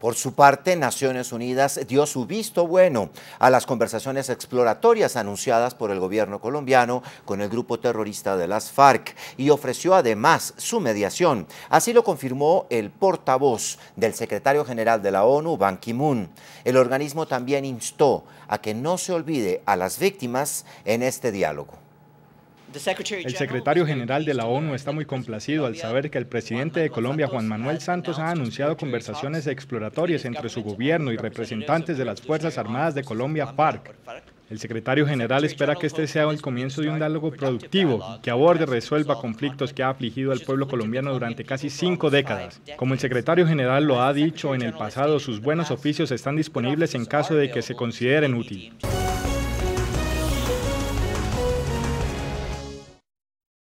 Por su parte, Naciones Unidas dio su visto bueno a las conversaciones exploratorias anunciadas por el gobierno colombiano con el grupo terrorista de las FARC y ofreció además su mediación. Así lo confirmó el portavoz del secretario general de la ONU, Ban Ki-moon. El organismo también instó a que no se olvide a las víctimas en este diálogo. El secretario general de la ONU está muy complacido al saber que el presidente de Colombia, Juan Manuel Santos, ha anunciado conversaciones exploratorias entre su gobierno y representantes de las Fuerzas Armadas de Colombia, FARC. El secretario general espera que este sea el comienzo de un diálogo productivo que aborde y resuelva conflictos que ha afligido al pueblo colombiano durante casi cinco décadas. Como el secretario general lo ha dicho en el pasado, sus buenos oficios están disponibles en caso de que se consideren útiles.